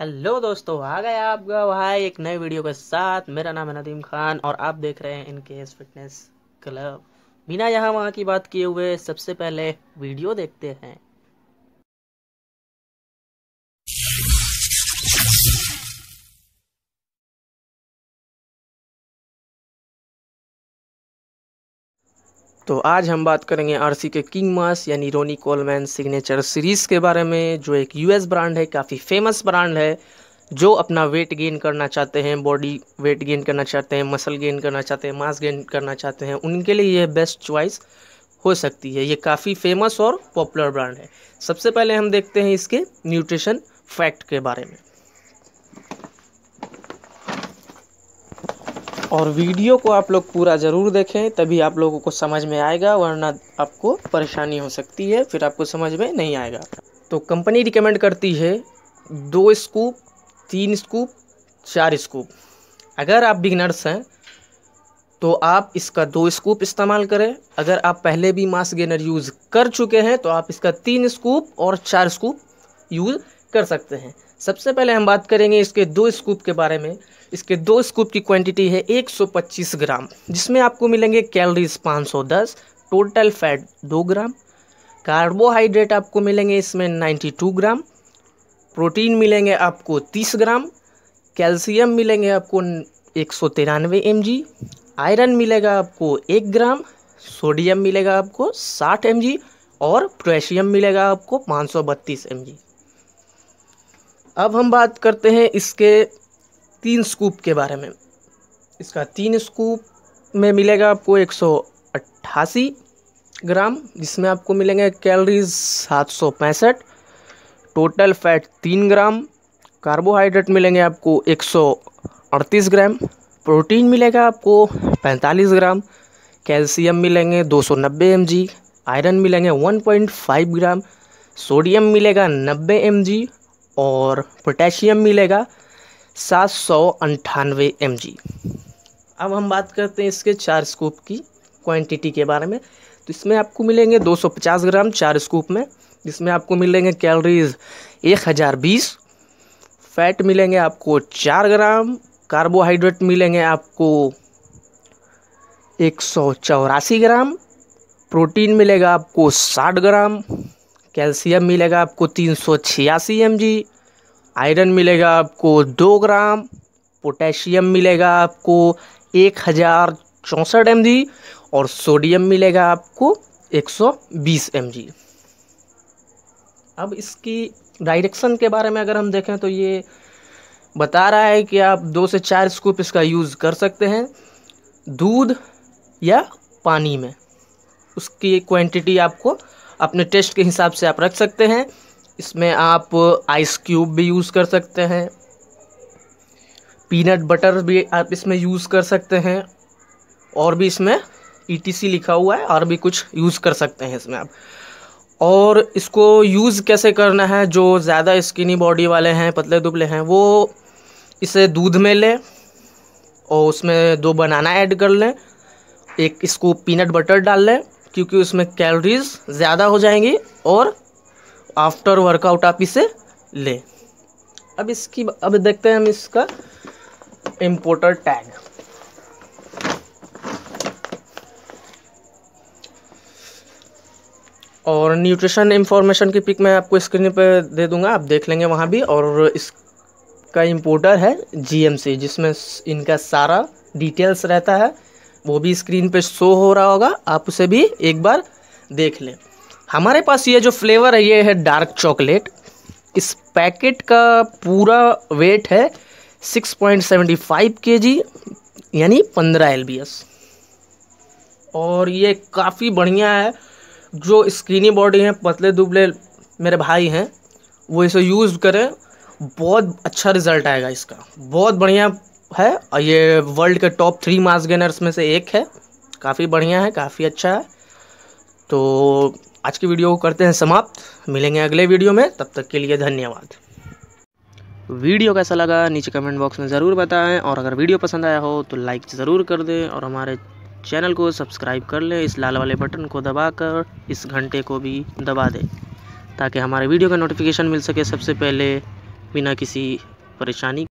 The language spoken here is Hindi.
हेलो दोस्तों आ गए आपका भाई एक नए वीडियो के साथ मेरा नाम है नदीम खान और आप देख रहे हैं इनके फिटनेस क्लब बिना यहाँ वहाँ की बात किए हुए सबसे पहले वीडियो देखते हैं तो आज हम बात करेंगे आरसी के किंग मास यानी रोनी कोलमैन सिग्नेचर सीरीज़ के बारे में जो एक यूएस ब्रांड है काफ़ी फेमस ब्रांड है जो अपना वेट गेन करना चाहते हैं बॉडी वेट गेन करना चाहते हैं मसल गेन करना चाहते हैं मास गेन करना चाहते हैं उनके लिए यह बेस्ट चॉइस हो सकती है ये काफ़ी फेमस और पॉपुलर ब्रांड है सबसे पहले हम देखते हैं इसके न्यूट्रिशन फैक्ट के बारे में और वीडियो को आप लोग पूरा ज़रूर देखें तभी आप लोगों को समझ में आएगा वरना आपको परेशानी हो सकती है फिर आपको समझ में नहीं आएगा तो कंपनी रिकमेंड करती है दो स्कूप तीन स्कूप चार स्कूप अगर आप बिगनर्स हैं तो आप इसका दो स्कूप इस्तेमाल करें अगर आप पहले भी मास गेनर यूज़ कर चुके हैं तो आप इसका तीन स्कूप और चार स्कूप यूज़ कर सकते हैं सबसे पहले हम बात करेंगे इसके दो स्कूप के बारे में इसके दो स्कूप की क्वांटिटी है 125 ग्राम जिसमें आपको मिलेंगे calories 510 total fat 2 gram carbohydrate आपको मिलेंगे इसमें 92 ग्राम प्रोटीन मिलेंगे आपको 30 ग्राम कैल्शियम मिलेंगे आपको एक सौ तिरानवे एम जी आयरन मिलेगा आपको एक ग्राम सोडियम मिलेगा आपको 60 एम जी और पोटेशियम मिलेगा आपको पाँच सौ बत्तीस एम जी अब हम बात करते हैं इसके तीन स्कूप के बारे में इसका तीन स्कूप में मिलेगा आपको एक सौ अट्ठासी ग्राम जिसमें आपको मिलेंगे कैलोरीज सात सौ पैंसठ टोटल फैट तीन ग्राम कार्बोहाइड्रेट मिलेंगे आपको एक सौ अड़तीस ग्राम प्रोटीन मिलेगा आपको 45 ग्राम कैल्शियम मिलेंगे 290 सौ आयरन मिलेंगे 1.5 ग्राम सोडियम मिलेगा 90 एम और पोटेशियम मिलेगा सात सौ अंठानवे एम अब हम बात करते हैं इसके चार स्कूप की क्वांटिटी के बारे में तो इसमें आपको मिलेंगे 250 ग्राम चार स्कूप में जिसमें आपको मिलेंगे कैलोरीज 1020 फैट मिलेंगे आपको चार ग्राम कार्बोहाइड्रेट मिलेंगे आपको एक ग्राम प्रोटीन मिलेगा आपको 60 ग्राम कैल्शियम मिलेगा आपको तीन सौ छियासी एम जी आयरन मिलेगा आपको दो ग्राम पोटेशियम मिलेगा आपको एक हज़ार चौंसठ एम जी और सोडियम मिलेगा आपको एक सौ बीस एम जी अब इसकी डायरेक्शन के बारे में अगर हम देखें तो ये बता रहा है कि आप दो से चार स्कूप इसका यूज़ कर सकते हैं दूध या पानी में उसकी क्वांटिटी आपको अपने टेस्ट के हिसाब से आप रख सकते हैं इसमें आप आइस क्यूब भी यूज़ कर सकते हैं पीनट बटर भी आप इसमें यूज़ कर सकते हैं और भी इसमें ईटीसी e लिखा हुआ है और भी कुछ यूज़ कर सकते हैं इसमें आप और इसको यूज़ कैसे करना है जो ज़्यादा स्किनी बॉडी वाले हैं पतले दुबले हैं वो इसे दूध में लें और उसमें दो बनाना ऐड कर लें एक इसको पीनट बटर डाल लें क्योंकि उसमें कैलोरीज ज़्यादा हो जाएंगी और आफ्टर वर्कआउट आप इसे ले अब इसकी अब देखते हैं हम इसका इम्पोर्टर टैग और न्यूट्रिशन इंफॉर्मेशन की पिक मैं आपको स्क्रीन पे दे दूंगा आप देख लेंगे वहाँ भी और इसका इम्पोर्टर है जीएमसी जिसमें इनका सारा डिटेल्स रहता है वो भी स्क्रीन पे शो हो रहा होगा आप उसे भी एक बार देख लें हमारे पास ये जो फ्लेवर है ये है डार्क चॉकलेट इस पैकेट का पूरा वेट है 6.75 केजी यानी 15 एल और ये काफ़ी बढ़िया है जो स्क्रीनी बॉडी हैं पतले दुबले मेरे भाई हैं वो इसे यूज़ करें बहुत अच्छा रिज़ल्ट आएगा इसका बहुत बढ़िया है और ये वर्ल्ड के टॉप थ्री मास गेनर्स में से एक है काफ़ी बढ़िया है काफ़ी अच्छा है तो आज की वीडियो को करते हैं समाप्त मिलेंगे अगले वीडियो में तब तक के लिए धन्यवाद वीडियो कैसा लगा नीचे कमेंट बॉक्स में ज़रूर बताएं और अगर वीडियो पसंद आया हो तो लाइक ज़रूर कर दें और हमारे चैनल को सब्सक्राइब कर लें इस लाल वाले बटन को दबाकर इस घंटे को भी दबा दें ताकि हमारे वीडियो का नोटिफिकेशन मिल सके सबसे पहले बिना किसी परेशानी